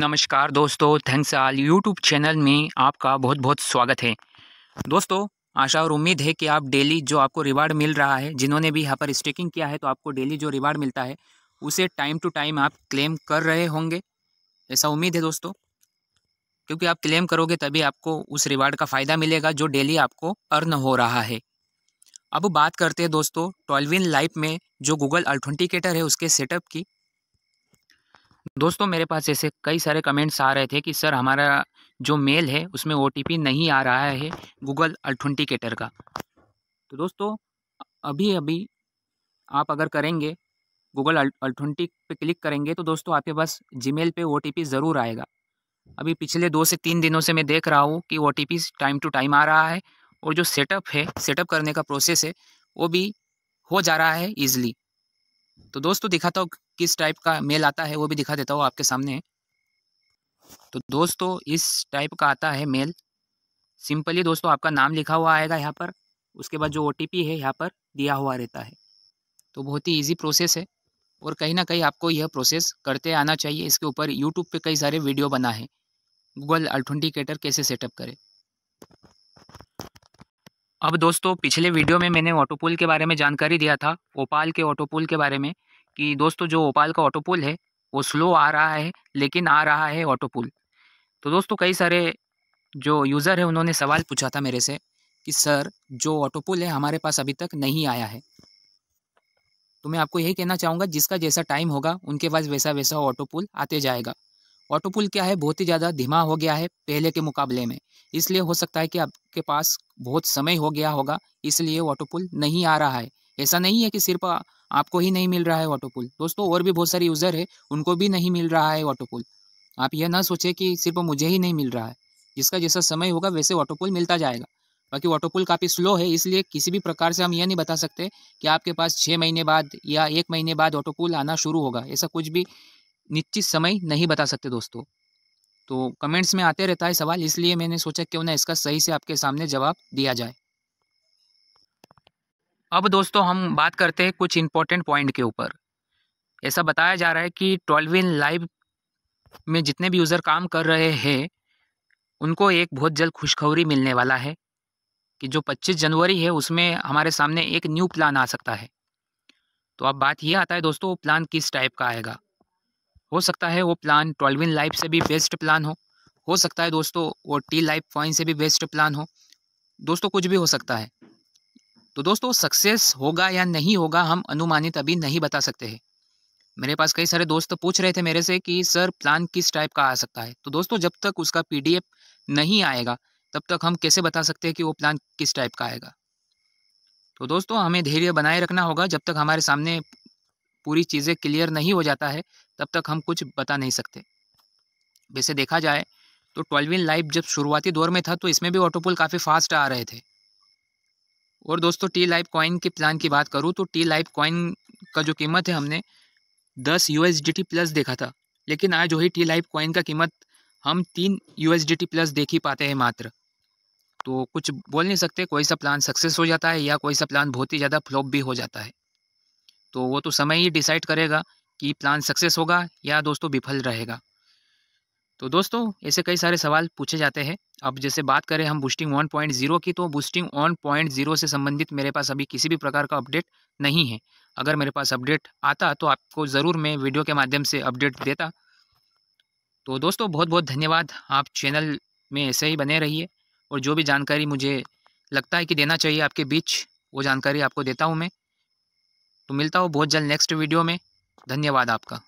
नमस्कार दोस्तों थैंक्स आल YouTube channel में आपका बहुत बहुत स्वागत है दोस्तों आशा और उम्मीद है कि आप डेली जो आपको रिवार्ड मिल रहा है जिन्होंने भी यहाँ पर स्टेकिंग किया है तो आपको डेली जो रिवार्ड मिलता है उसे टाइम टू टाइम आप क्लेम कर रहे होंगे ऐसा उम्मीद है दोस्तों क्योंकि आप क्लेम करोगे तभी आपको उस रिवार्ड का फ़ायदा मिलेगा जो डेली आपको अर्न हो रहा है अब बात करते हैं दोस्तों ट्वेल्विन लाइफ में जो गूगल अल्थेंटिकेटर है उसके सेटअप की दोस्तों मेरे पास ऐसे कई सारे कमेंट्स आ रहे थे कि सर हमारा जो मेल है उसमें ओ नहीं आ रहा है गूगल अल्थेंटिकेटर का तो दोस्तों अभी अभी आप अगर करेंगे गूगल अल्थेंटिक पे क्लिक करेंगे तो दोस्तों आपके पास जीमेल पे ओ ज़रूर आएगा अभी पिछले दो से तीन दिनों से मैं देख रहा हूँ कि ओ टाइम टू टाइम आ रहा है और जो सेटअप है सेटअप करने का प्रोसेस है वो भी हो जा रहा है ईजिली तो दोस्तों दिखाता हूँ किस टाइप का मेल आता है वो भी दिखा देता हूँ आपके सामने तो दोस्तों इस टाइप का आता है मेल सिंपली दोस्तों आपका नाम लिखा हुआ आएगा यहाँ पर उसके बाद जो ओ है यहाँ पर दिया हुआ रहता है तो बहुत ही ईजी प्रोसेस है और कहीं ना कहीं आपको यह प्रोसेस करते आना चाहिए इसके ऊपर यूट्यूब पर कई सारे वीडियो बना है गूगल अल्टोंटिकेटर कैसे सेटअप करें अब दोस्तों पिछले वीडियो में मैंने ऑटोपुल के बारे में जानकारी दिया था ओपाल के ऑटोपुल के बारे में कि दोस्तों जो ओपाल का ऑटोपुल है वो स्लो आ रहा है लेकिन आ रहा है ऑटोपुल तो दोस्तों कई सारे जो यूज़र है उन्होंने सवाल पूछा था मेरे से कि सर जो ऑटोपुल है हमारे पास अभी तक नहीं आया है तो मैं आपको यही कहना चाहूँगा जिसका जैसा टाइम होगा उनके पास वैसा वैसा ऑटोपुल आते जाएगा ऑटो पुल क्या है बहुत ही ज़्यादा धीमा हो गया है पहले के मुकाबले में इसलिए हो सकता है कि आपके पास बहुत समय हो गया होगा इसलिए ऑटो पुल नहीं आ रहा है ऐसा नहीं है कि सिर्फ आपको ही नहीं मिल रहा है ऑटो पुल दोस्तों और भी बहुत सारे यूज़र है उनको भी नहीं मिल रहा है ऑटो पुल आप यह ना सोचें कि सिर्फ मुझे ही नहीं मिल रहा है जिसका जैसा समय होगा वैसे ऑटो पुल मिलता जाएगा बाकी ऑटो पुल काफ़ी स्लो है इसलिए किसी भी प्रकार से हम यह नहीं बता सकते कि आपके पास छः महीने बाद या एक महीने बाद ऑटो पुल आना शुरू होगा ऐसा कुछ भी निश्चित समय नहीं बता सकते दोस्तों तो कमेंट्स में आते रहता है सवाल इसलिए मैंने सोचा क्यों ना इसका सही से आपके सामने जवाब दिया जाए अब दोस्तों हम बात करते हैं कुछ इम्पोर्टेंट पॉइंट के ऊपर ऐसा बताया जा रहा है कि ट्वेल्व इन लाइव में जितने भी यूज़र काम कर रहे हैं उनको एक बहुत जल्द खुशखबरी मिलने वाला है कि जो 25 जनवरी है उसमें हमारे सामने एक न्यू प्लान आ सकता है तो अब बात यह आता है दोस्तों वो प्लान किस टाइप का आएगा हो सकता है वो प्लान ट्वेल्व इन लाइफ से भी बेस्ट प्लान हो हो सकता है दोस्तों वो टी लाइफ पॉइंट से भी बेस्ट प्लान हो दोस्तों कुछ भी हो सकता है तो दोस्तों सक्सेस होगा या नहीं होगा हम अनुमानित अभी नहीं बता सकते हैं मेरे पास कई सारे दोस्त पूछ रहे थे मेरे से कि सर प्लान किस टाइप का आ सकता है तो दोस्तों जब तक उसका पीडीएफ नहीं आएगा तब तक हम कैसे बता सकते हैं कि वो प्लान किस टाइप का आएगा तो दोस्तों हमें धैर्य बनाए रखना होगा जब तक हमारे सामने पूरी चीज़ें क्लियर नहीं हो जाता है तब तक हम कुछ बता नहीं सकते वैसे देखा जाए तो ट्वेल्व इन लाइव जब शुरुआती दौर में था तो इसमें भी ऑटोपुल काफ़ी फास्ट आ रहे थे और दोस्तों टी लाइव कॉइन के प्लान की बात करूँ तो टी लाइव कॉइन का जो कीमत है हमने दस यू प्लस देखा था लेकिन आज वही टी लाइव कॉइन का कीमत हम तीन यू प्लस देख ही पाते हैं मात्र तो कुछ बोल नहीं सकते कोई सा प्लान सक्सेस हो जाता है या कोई सा प्लान बहुत ही ज़्यादा फ्लॉप भी हो जाता है तो वो तो समय ही डिसाइड करेगा कि प्लान सक्सेस होगा या दोस्तों विफल रहेगा तो दोस्तों ऐसे कई सारे सवाल पूछे जाते हैं अब जैसे बात करें हम बूस्टिंग 1.0 की तो बूस्टिंग 1.0 से संबंधित मेरे पास अभी किसी भी प्रकार का अपडेट नहीं है अगर मेरे पास अपडेट आता तो आपको ज़रूर मैं वीडियो के माध्यम से अपडेट देता तो दोस्तों बहुत बहुत धन्यवाद आप चैनल में ऐसे ही बने रहिए और जो भी जानकारी मुझे लगता है कि देना चाहिए आपके बीच वो जानकारी आपको देता हूँ मैं तो मिलता हूँ बहुत जल्द नेक्स्ट वीडियो में धन्यवाद आपका